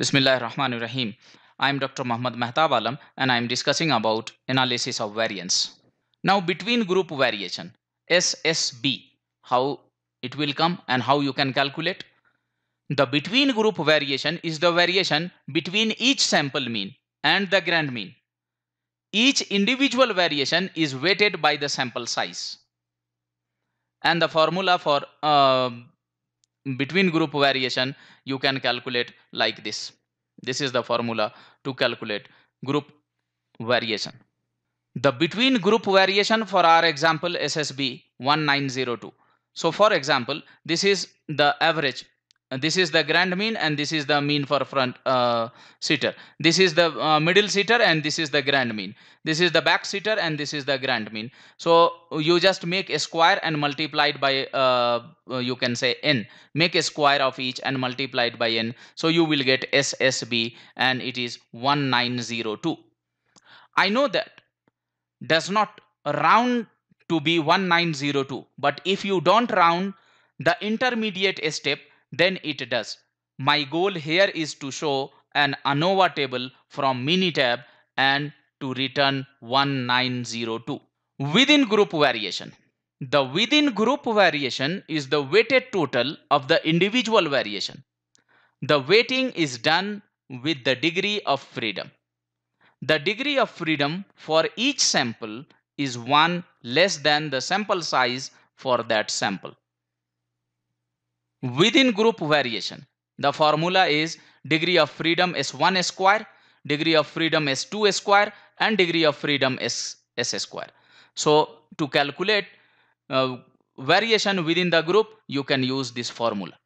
Bismillah Rahim. I am Dr. Muhammad Mehtab Alam and I am discussing about analysis of variance. Now between group variation SSB how it will come and how you can calculate. The between group variation is the variation between each sample mean and the grand mean. Each individual variation is weighted by the sample size. And the formula for uh, between group variation you can calculate like this this is the formula to calculate group variation the between group variation for our example ssb 1902 so for example this is the average this is the grand mean and this is the mean for front uh, sitter this is the uh, middle sitter and this is the grand mean this is the back sitter and this is the grand mean so you just make a square and multiplied by uh, you can say n make a square of each and multiplied by n so you will get ssb and it is 1902 i know that does not round to be 1902 but if you don't round the intermediate step then it does. My goal here is to show an ANOVA table from Minitab and to return 1902. Within group variation. The within group variation is the weighted total of the individual variation. The weighting is done with the degree of freedom. The degree of freedom for each sample is 1 less than the sample size for that sample. Within group variation, the formula is degree of freedom is 1 square, degree of freedom is 2 square and degree of freedom s s square. So to calculate uh, variation within the group, you can use this formula.